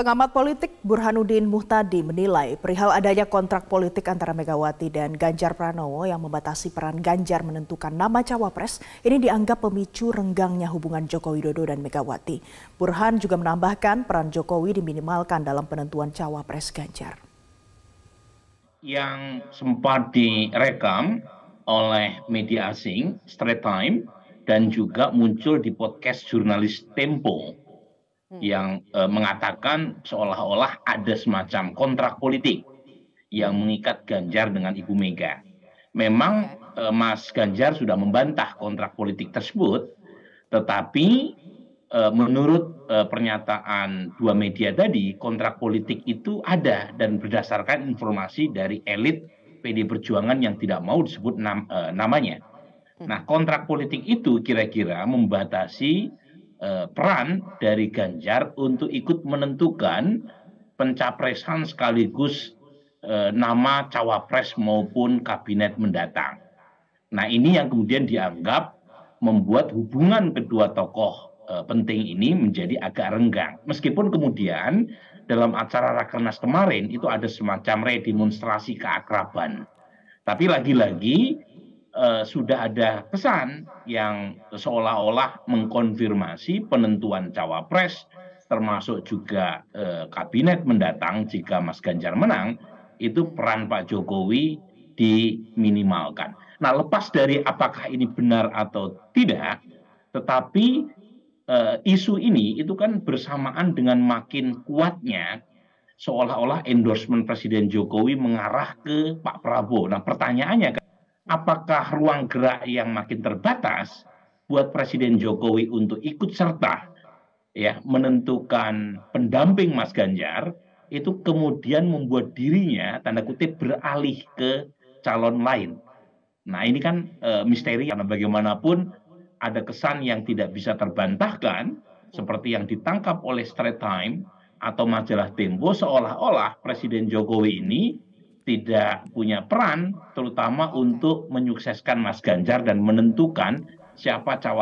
Pengamat politik Burhanuddin Muhtadi menilai perihal adanya kontrak politik antara Megawati dan Ganjar Pranowo yang membatasi peran Ganjar menentukan nama cawapres ini dianggap pemicu renggangnya hubungan Joko Widodo dan Megawati. Burhan juga menambahkan peran Jokowi diminimalkan dalam penentuan cawapres Ganjar. Yang sempat direkam oleh media asing, Straight Time, dan juga muncul di podcast jurnalis Tempo Hmm. yang eh, mengatakan seolah-olah ada semacam kontrak politik yang hmm. mengikat Ganjar dengan Ibu Mega. Memang eh, Mas Ganjar sudah membantah kontrak politik tersebut, tetapi eh, menurut pernyataan dua media tadi, kontrak politik itu ada dan berdasarkan informasi dari elit PD Perjuangan yang tidak mau disebut nam namanya. Hmm. Nah, kontrak politik itu kira-kira membatasi Eh, peran dari Ganjar untuk ikut menentukan pencapresan sekaligus eh, nama cawapres maupun kabinet mendatang. Nah, ini yang kemudian dianggap membuat hubungan kedua tokoh eh, penting ini menjadi agak renggang. Meskipun kemudian dalam acara Rakernas kemarin itu ada semacam redemonstrasi keakraban. Tapi lagi-lagi Eh, sudah ada kesan yang seolah-olah mengkonfirmasi penentuan cawapres termasuk juga eh, kabinet mendatang jika Mas Ganjar menang itu peran Pak Jokowi diminimalkan. Nah, lepas dari apakah ini benar atau tidak, tetapi eh, isu ini itu kan bersamaan dengan makin kuatnya seolah-olah endorsement Presiden Jokowi mengarah ke Pak Prabowo. Nah, pertanyaannya apakah ruang gerak yang makin terbatas buat Presiden Jokowi untuk ikut serta ya menentukan pendamping Mas Ganjar itu kemudian membuat dirinya tanda kutip beralih ke calon lain. Nah, ini kan e, misteri karena bagaimanapun ada kesan yang tidak bisa terbantahkan seperti yang ditangkap oleh Straight Time atau majalah Tempo seolah-olah Presiden Jokowi ini tidak punya peran terutama untuk menyukseskan mas ganjar dan menentukan siapa cawapres